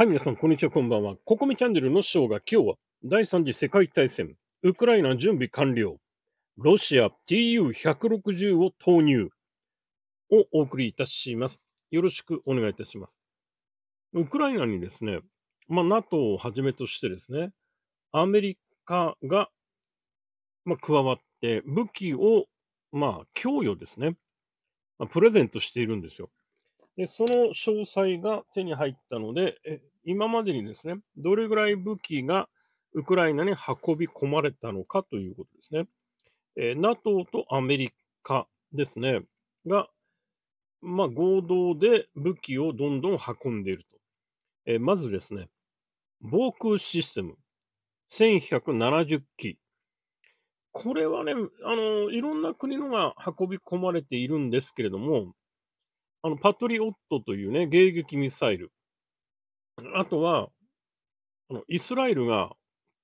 はい、皆さん、こんにちは、こんばんは。ココミチャンネルのショーが今日は、第3次世界大戦、ウクライナ準備完了、ロシア TU160 を投入をお送りいたします。よろしくお願いいたします。ウクライナにですね、まあ、NATO をはじめとしてですね、アメリカが、まあ、加わって武器を、まあ、供与ですね、まあ、プレゼントしているんですよ。で、その詳細が手に入ったので、え今までにですね、どれぐらい武器がウクライナに運び込まれたのかということですね。えー、NATO とアメリカですね、が、まあ、合同で武器をどんどん運んでいると。えー、まずですね、防空システム、1170機。これはね、あの、いろんな国のが運び込まれているんですけれども、あの、パトリオットというね、迎撃ミサイル。あとは、あのイスラエルが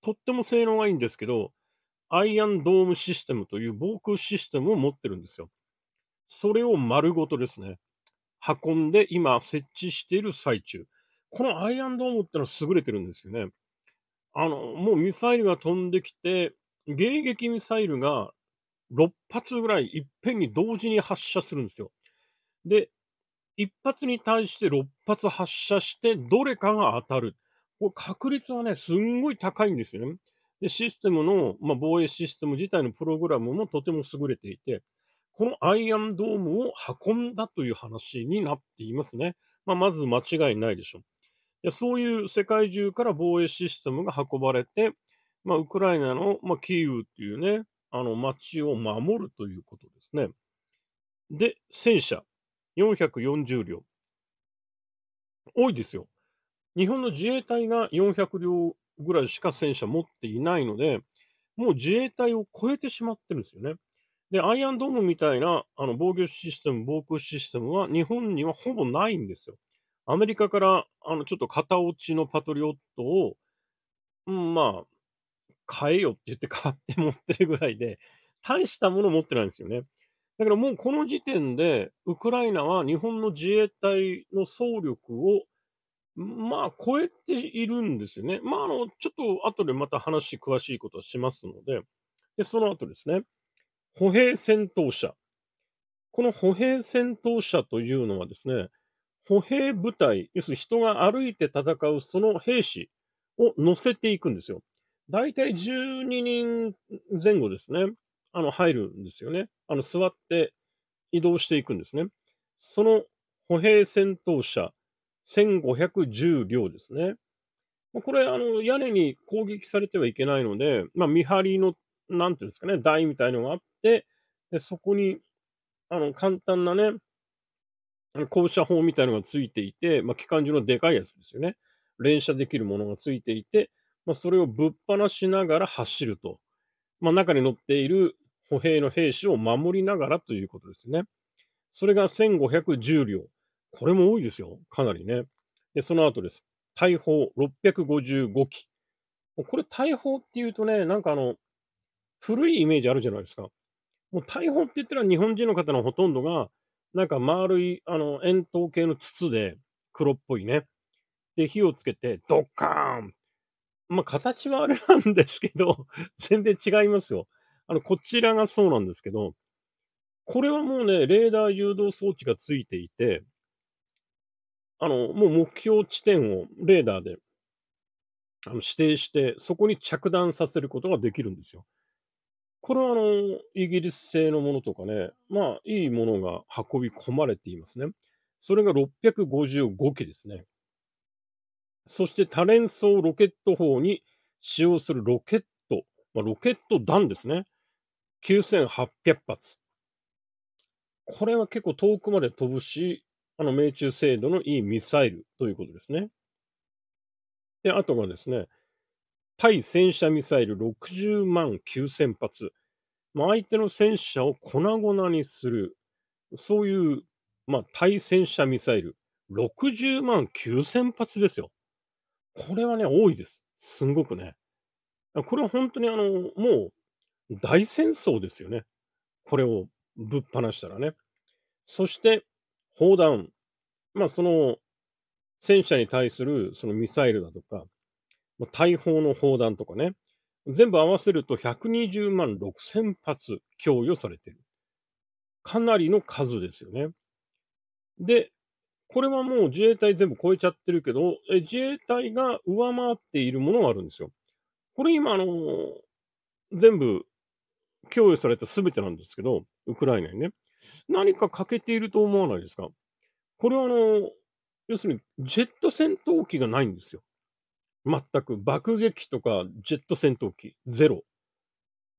とっても性能がいいんですけど、アイアンドームシステムという防空システムを持ってるんですよ。それを丸ごとですね、運んで今設置している最中。このアイアンドームってのは優れてるんですよね。あの、もうミサイルが飛んできて、迎撃ミサイルが6発ぐらいいっぺんに同時に発射するんですよ。で、一発に対して六発発射して、どれかが当たる。これ確率はね、すんごい高いんですよね。で、システムの、まあ、防衛システム自体のプログラムもとても優れていて、このアイアンドームを運んだという話になっていますね。まあ、まず間違いないでしょう。そういう世界中から防衛システムが運ばれて、まあ、ウクライナの、まあ、キーウっていうね、あの街を守るということですね。で、戦車。440両。多いですよ。日本の自衛隊が400両ぐらいしか戦車持っていないので、もう自衛隊を超えてしまってるんですよね。で、アイアンドームみたいなあの防御システム、防空システムは日本にはほぼないんですよ。アメリカからあのちょっと型落ちのパトリオットを、うん、まあ、買えよって言って買って持ってるぐらいで、大したもの持ってないんですよね。だからもうこの時点で、ウクライナは日本の自衛隊の総力を、まあ、超えているんですよね。まあ、あの、ちょっと後でまた話、詳しいことはしますので、で、その後ですね、歩兵戦闘車。この歩兵戦闘車というのはですね、歩兵部隊、要するに人が歩いて戦うその兵士を乗せていくんですよ。だいたい12人前後ですね。あの、入るんですよね。あの、座って移動していくんですね。その歩兵戦闘車、1510両ですね。これ、あの、屋根に攻撃されてはいけないので、まあ、見張りの、なんていうんですかね、台みたいのがあって、でそこに、あの、簡単なね、降車砲みたいのがついていて、まあ、機関銃のでかいやつですよね。連射できるものがついていて、まあ、それをぶっ放しながら走ると。まあ、中に乗っている歩兵の兵士を守りながらということですね。それが1510両。これも多いですよ。かなりね。で、その後です。大砲655機。これ大砲っていうとね、なんかあの、古いイメージあるじゃないですか。もう大砲って言ったら日本人の方のほとんどが、なんか丸い、あの、円筒形の筒で、黒っぽいね。で、火をつけて、ドッカーンまあ、形はあれなんですけど、全然違いますよ。あの、こちらがそうなんですけど、これはもうね、レーダー誘導装置がついていて、あの、もう目標地点をレーダーであの指定して、そこに着弾させることができるんですよ。これはあの、イギリス製のものとかね、まあ、いいものが運び込まれていますね。それが655機ですね。そして多連装ロケット砲に使用するロケット、まあ、ロケット弾ですね。9800発。これは結構遠くまで飛ぶし、あの命中精度のいいミサイルということですね。で、あとがですね、対戦車ミサイル60万9000発。まあ、相手の戦車を粉々にする。そういう、まあ、対戦車ミサイル。60万9000発ですよ。これはね、多いです。すんごくね。これは本当にあの、もう、大戦争ですよね。これをぶっ放したらね。そして、砲弾。まあ、その、戦車に対するそのミサイルだとか、大砲の砲弾とかね、全部合わせると120万6000発供与されてる。かなりの数ですよね。で、これはもう自衛隊全部超えちゃってるけど、自衛隊が上回っているものがあるんですよ。これ今、あのー、全部供与された全てなんですけど、ウクライナにね、何か欠けていると思わないですかこれはあの、要するにジェット戦闘機がないんですよ。全く爆撃とかジェット戦闘機ゼロ。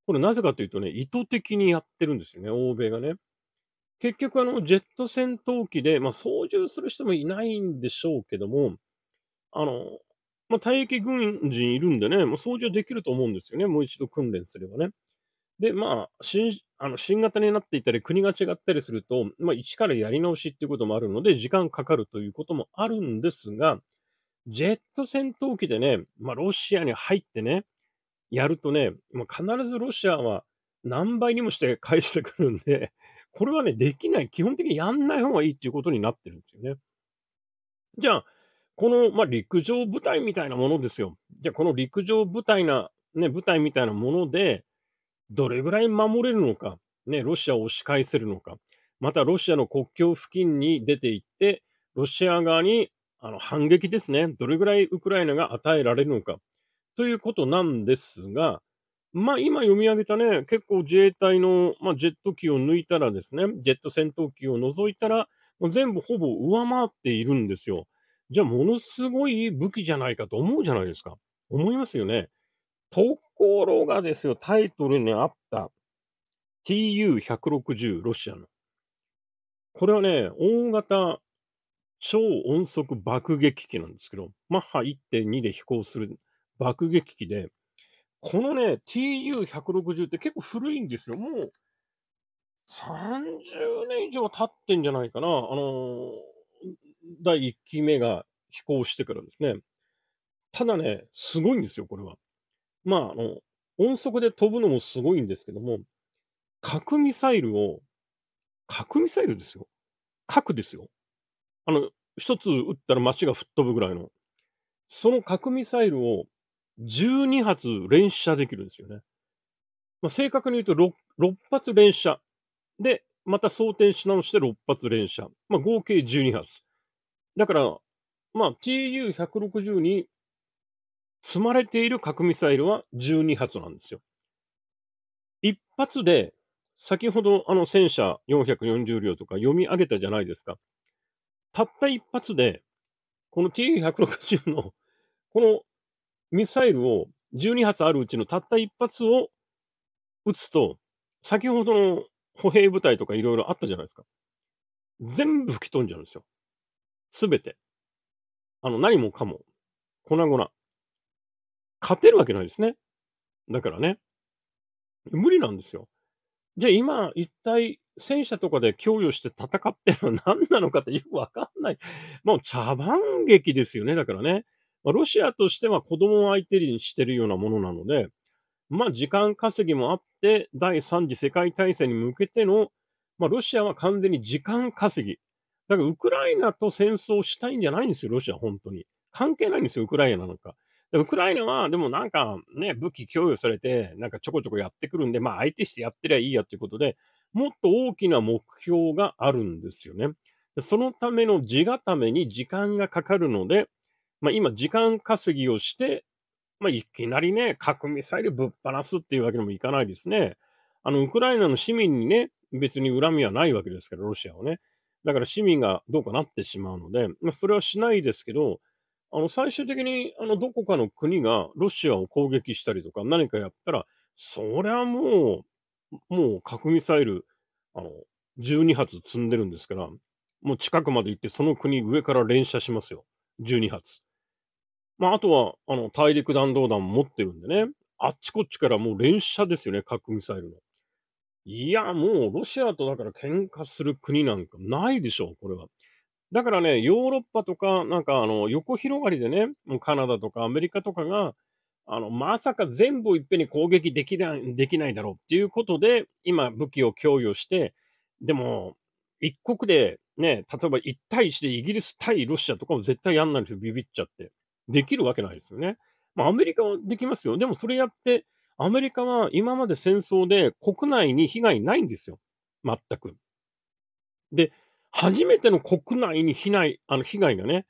これなぜかというとね、意図的にやってるんですよね、欧米がね。結局あの、ジェット戦闘機で、まあ操縦する人もいないんでしょうけども、あの、まあ、退役軍人いるんでね、まあ、操縦できると思うんですよね。もう一度訓練すればね。で、まあ、新、あの、新型になっていたり、国が違ったりすると、まあ、一からやり直しっていうこともあるので、時間かかるということもあるんですが、ジェット戦闘機でね、まあ、ロシアに入ってね、やるとね、まあ、必ずロシアは何倍にもして返してくるんで、これはね、できない、基本的にやんない方がいいっていうことになってるんですよね。じゃあ、この、まあ、陸上部隊みたいなものですよ。じゃあ、この陸上部隊な、ね、部隊みたいなもので、どれぐらい守れるのか、ね、ロシアを押し返せるのか、またロシアの国境付近に出ていって、ロシア側にあの反撃ですね、どれぐらいウクライナが与えられるのか、ということなんですが、まあ今読み上げたね、結構自衛隊の、まあ、ジェット機を抜いたらですね、ジェット戦闘機を除いたら、全部ほぼ上回っているんですよ。じゃあものすごい武器じゃないかと思うじゃないですか。思いますよね。ところがですよ、タイトルにあった TU160 ロシアの。これはね、大型超音速爆撃機なんですけど、マッハ1.2で飛行する爆撃機で、このね、TU160 って結構古いんですよ。もう30年以上経ってんじゃないかな。あのー、第1機目が飛行してからですね。ただね、すごいんですよ、これは。まあ、あの、音速で飛ぶのもすごいんですけども、核ミサイルを、核ミサイルですよ。核ですよ。あの、一つ撃ったら街が吹っ飛ぶぐらいの。その核ミサイルを12発連射できるんですよね。まあ、正確に言うと 6, 6発連射。で、また装填し直して6発連射。まあ、合計12発。だから、まあ、TU160 に積まれている核ミサイルは12発なんですよ。一発で、先ほどあの戦車440両とか読み上げたじゃないですか。たった一発で、この T160 の、このミサイルを12発あるうちのたった一発を撃つと、先ほどの歩兵部隊とかいろいろあったじゃないですか。全部吹き飛んじゃうんですよ。すべて。あの、何もかも。粉々。勝てるわけないですね。だからね。無理なんですよ。じゃあ今、一体戦車とかで供与して戦ってるのは何なのかってよくわかんない。もう茶番劇ですよね。だからね。まあ、ロシアとしては子供を相手にしてるようなものなので、まあ時間稼ぎもあって、第三次世界大戦に向けての、まあロシアは完全に時間稼ぎ。だからウクライナと戦争したいんじゃないんですよ、ロシア本当に。関係ないんですよ、ウクライナなんか。ウクライナは、でもなんかね、武器供与されて、なんかちょこちょこやってくるんで、まあ相手してやってりゃいいやっていうことで、もっと大きな目標があるんですよね。そのための地固めに時間がかかるので、まあ今時間稼ぎをして、まあいきなりね、核ミサイルぶっ放すっていうわけにもいかないですね。あの、ウクライナの市民にね、別に恨みはないわけですから、ロシアをね。だから市民がどうかなってしまうので、まあそれはしないですけど、あの、最終的に、あの、どこかの国がロシアを攻撃したりとか何かやったら、そりゃもう、もう核ミサイル、あの、12発積んでるんですから、もう近くまで行ってその国上から連射しますよ。12発。まあ、あとは、あの、大陸弾道弾持ってるんでね、あっちこっちからもう連射ですよね、核ミサイルの。いや、もうロシアとだから喧嘩する国なんかないでしょう、これは。だからね、ヨーロッパとか、なんかあの、横広がりでね、カナダとかアメリカとかが、あの、まさか全部いっぺんに攻撃できない、できないだろうっていうことで、今武器を供与して、でも、一国でね、例えば1対1でイギリス対ロシアとかも絶対やんないんですよ。ビビっちゃって。できるわけないですよね。まあ、アメリカはできますよ。でもそれやって、アメリカは今まで戦争で国内に被害ないんですよ。全く。で、初めての国内に被害、あの被害がね、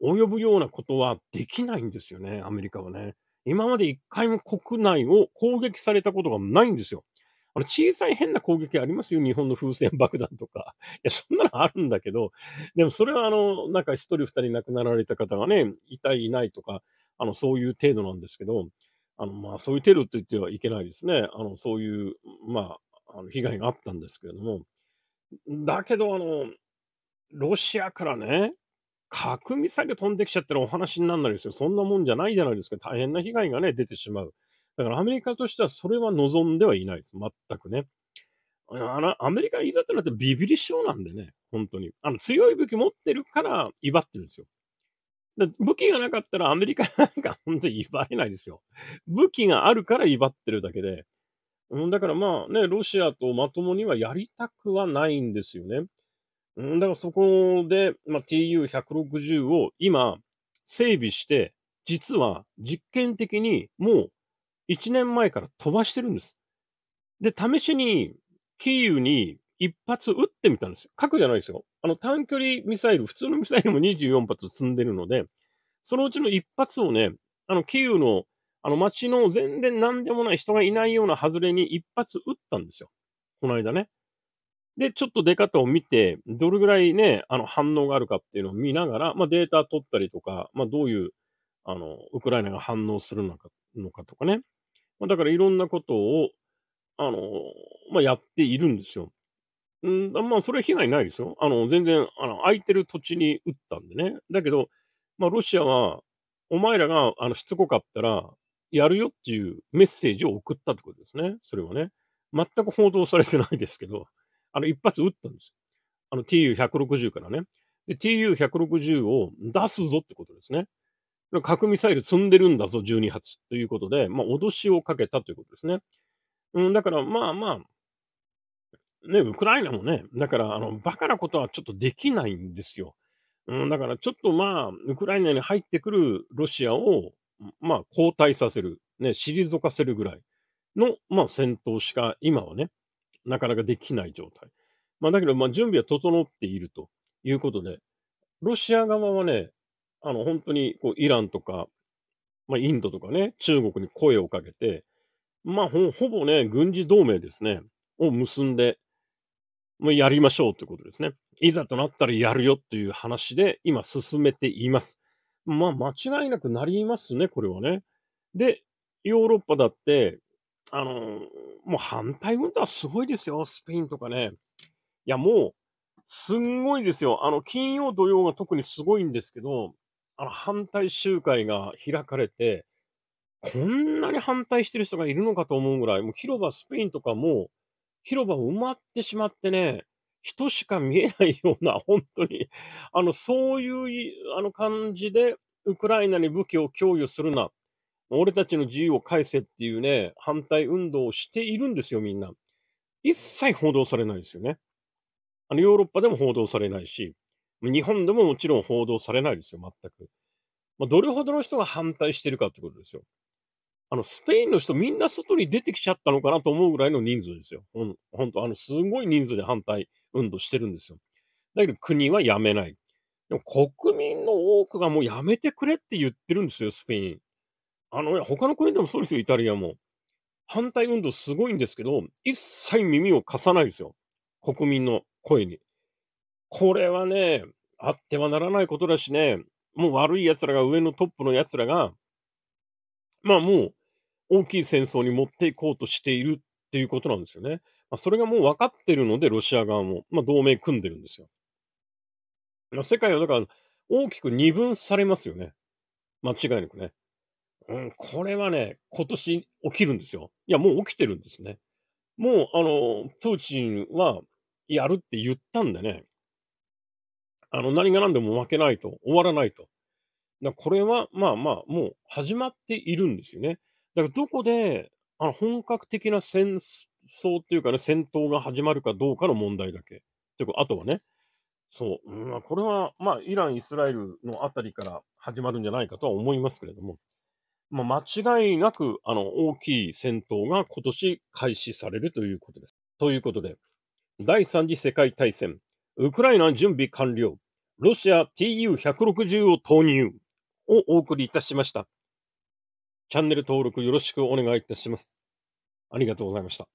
及ぶようなことはできないんですよね、アメリカはね。今まで一回も国内を攻撃されたことがないんですよ。あの小さい変な攻撃ありますよ。日本の風船爆弾とか。いや、そんなのあるんだけど、でもそれはあの、なんか一人二人亡くなられた方がね、いたいいないとか、あの、そういう程度なんですけど、あの、まあ、そういう程度って言ってはいけないですね。あの、そういう、まあ、あの被害があったんですけれども。だけど、あの、ロシアからね、核ミサイル飛んできちゃったらお話にならないですよ。そんなもんじゃないじゃないですか。大変な被害がね、出てしまう。だからアメリカとしてはそれは望んではいないです。全くね。あアメリカいざとなってビビり症なんでね、本当に。あの強い武器持ってるから、威張ってるんですよ。武器がなかったらアメリカなんか 本当に威張れないですよ。武器があるから威張ってるだけで。だからまあね、ロシアとまともにはやりたくはないんですよね。だからそこで、まあ、TU160 を今整備して、実は実験的にもう1年前から飛ばしてるんです。で、試しにキーウに一発撃ってみたんですよ。核じゃないですよ。あの短距離ミサイル、普通のミサイルも24発積んでるので、そのうちの一発をね、あのキーウのあの街の全然何でもない人がいないような外れに一発撃ったんですよ。この間ね。で、ちょっと出方を見て、どれぐらいね、あの反応があるかっていうのを見ながら、まあ、データ取ったりとか、まあ、どういう、あの、ウクライナが反応するのかのかとかね。まあ、だからいろんなことを、あの、まあ、やっているんですよ。んまあ、それは被害ないですよ。あの、全然、あの、空いてる土地に撃ったんでね。だけど、まあ、ロシアは、お前らが、あの、しつこかったら、やるよっていうメッセージを送ったってことですね。それはね。全く報道されてないですけど。あの、一発撃ったんですよ。あの TU160 からね。TU160 を出すぞってことですね。核ミサイル積んでるんだぞ、12発ということで、まあ、脅しをかけたということですね。うん、だから、まあまあ、ね、ウクライナもね、だから、あの、バカなことはちょっとできないんですよ。うん、だから、ちょっとまあ、ウクライナに入ってくるロシアを、まあ、後退させる、ね、退かせるぐらいの、まあ、戦闘しか、今はね、なかなかできない状態。まあ、だけど、まあ、準備は整っているということで、ロシア側はね、あの、本当に、こう、イランとか、まあ、インドとかね、中国に声をかけて、まあほ、ほぼね、軍事同盟ですね、を結んで、もうやりましょうということですね。いざとなったらやるよっていう話で、今進めています。まあ、間違いなくなりますね、これはね。で、ヨーロッパだって、あの、もう反対運動はすごいですよ、スペインとかね。いや、もう、すんごいですよ。あの、金曜、土曜が特にすごいんですけど、あの、反対集会が開かれて、こんなに反対してる人がいるのかと思うぐらい、もう広場、スペインとかも、広場埋まってしまってね、人しか見えないような、本当に、あの、そういう、あの感じで、ウクライナに武器を供与するな。俺たちの自由を返せっていうね、反対運動をしているんですよ、みんな。一切報道されないですよね。あの、ヨーロッパでも報道されないし、日本でももちろん報道されないですよ、全く。まあ、どれほどの人が反対してるかってことですよ。あの、スペインの人みんな外に出てきちゃったのかなと思うぐらいの人数ですよ。ほんほんと、あの、すごい人数で反対運動してるんですよ。だけど国はやめない。でも国民の多くがもうやめてくれって言ってるんですよ、スペイン。あの他の国でもそうですよ、イタリアも。反対運動すごいんですけど、一切耳を貸さないですよ。国民の声に。これはね、あってはならないことだしね、もう悪い奴らが上のトップの奴らが、まあもう大きい戦争に持っていこうとしているっていうことなんですよね。まあ、それがもう分かってるので、ロシア側も、まあ、同盟組んでるんですよ。まあ、世界はだから大きく二分されますよね。間違いなくね。うん、これはね、今年起きるんですよ。いや、もう起きてるんですね。もう、あの、プーチンはやるって言ったんでね、あの、何が何でも負けないと、終わらないと。だこれは、まあまあ、もう始まっているんですよね。だから、どこで、あの、本格的な戦争っていうかね、戦闘が始まるかどうかの問題だけ。てか、あとはね、そう、うん、これは、まあ、イラン、イスラエルのあたりから始まるんじゃないかとは思いますけれども。まあ、間違いなく、あの、大きい戦闘が今年開始されるということです。ということで、第三次世界大戦、ウクライナ準備完了、ロシア TU160 を投入をお送りいたしました。チャンネル登録よろしくお願いいたします。ありがとうございました。